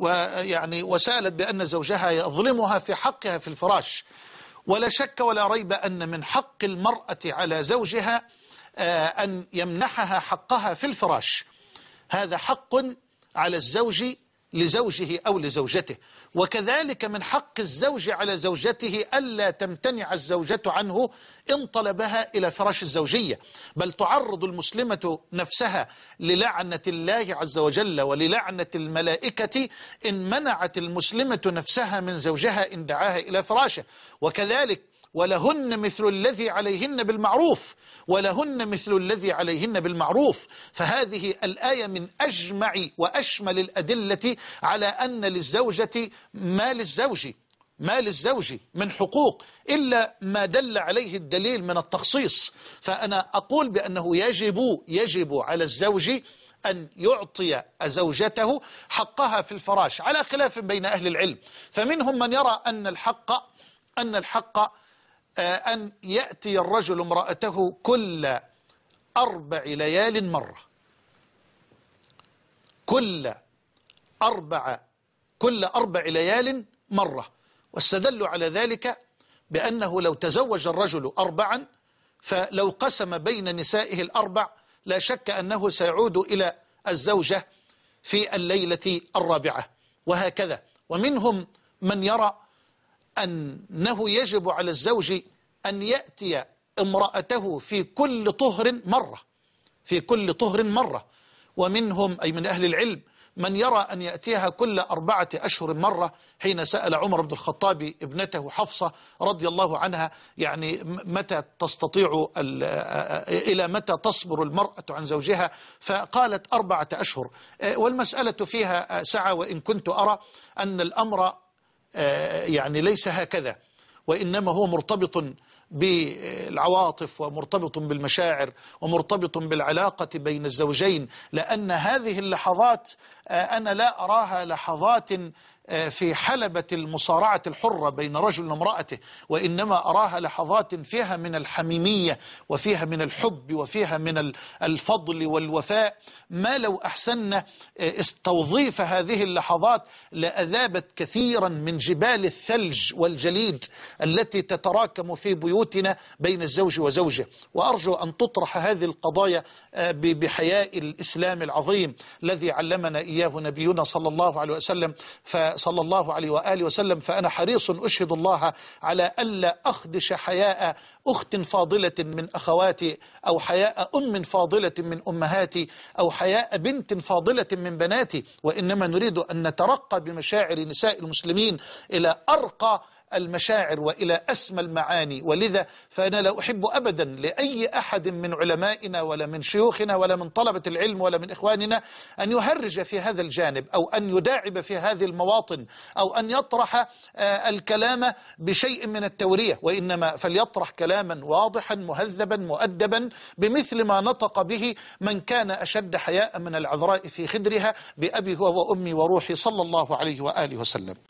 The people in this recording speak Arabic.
ويعني وسالت بأن زوجها يظلمها في حقها في الفراش ولا شك ولا ريب أن من حق المرأة على زوجها آه، أن يمنحها حقها في الفراش هذا حق على الزوج لزوجه أو لزوجته وكذلك من حق الزوج على زوجته ألا تمتنع الزوجة عنه إن طلبها إلى فراش الزوجية بل تعرض المسلمة نفسها للعنة الله عز وجل وللعنة الملائكة إن منعت المسلمة نفسها من زوجها إن دعاها إلى فراشه وكذلك ولهن مثل الذي عليهن بالمعروف ولهن مثل الذي عليهن بالمعروف فهذه الآية من أجمع وأشمل الأدلة على أن للزوجة ما للزوج ما للزوج من حقوق إلا ما دل عليه الدليل من التخصيص فأنا أقول بأنه يجب يجب على الزوج أن يعطي زوجته حقها في الفراش على خلاف بين أهل العلم فمنهم من يرى أن الحق أن الحق آه، أن يأتي الرجل امرأته كل أربع ليال مرة كل أربع كل أربع ليال مرة واستدلوا على ذلك بأنه لو تزوج الرجل أربعا فلو قسم بين نسائه الأربع لا شك أنه سيعود إلى الزوجة في الليلة الرابعة وهكذا ومنهم من يرى أنه يجب على الزوج أن يأتي امرأته في كل طهر مرة في كل طهر مرة ومنهم أي من أهل العلم من يرى أن يأتيها كل أربعة أشهر مرة حين سأل عمر بن الخطاب ابنته حفصة رضي الله عنها يعني متى تستطيع إلى متى تصبر المرأة عن زوجها فقالت أربعة أشهر والمسألة فيها سعة وإن كنت أرى أن الأمر آه، يعني ليس هكذا وإنما هو مرتبط بالعواطف ومرتبط بالمشاعر ومرتبط بالعلاقة بين الزوجين لأن هذه اللحظات آه، أنا لا أراها لحظات آه، في حلبة المصارعة الحرة بين رجل وامرأته وإنما أراها لحظات فيها من الحميمية وفيها من الحب وفيها من الفضل والوفاء ما لو أحسن آه، استوظيف هذه اللحظات لأذابت كثيرا من جبال الثلج والجليد التي تتراكم في بيوتنا بين الزوج وزوجه وأرجو أن تطرح هذه القضايا آه، بحياء الإسلام العظيم الذي علمنا إياه نبينا صلى الله عليه وسلم ف صلى الله عليه وآله وسلم فأنا حريص أشهد الله على ألا أخدش حياء أخت فاضلة من أخواتي أو حياء أم فاضلة من أمهاتي أو حياء بنت فاضلة من بناتي وإنما نريد أن نترقى بمشاعر نساء المسلمين إلى أرقى المشاعر وإلى أسمى المعاني ولذا فأنا لا أحب أبدا لأي أحد من علمائنا ولا من شيوخنا ولا من طلبة العلم ولا من إخواننا أن يهرج في هذا الجانب أو أن يداعب في هذه المواطن أو أن يطرح آه، الكلام بشيء من التورية وإنما فليطرح كلاما واضحا مهذبا مؤدبا بمثل ما نطق به من كان أشد حياء من العذراء في خدرها بأبي هو وأمي وروحي صلى الله عليه وآله وسلم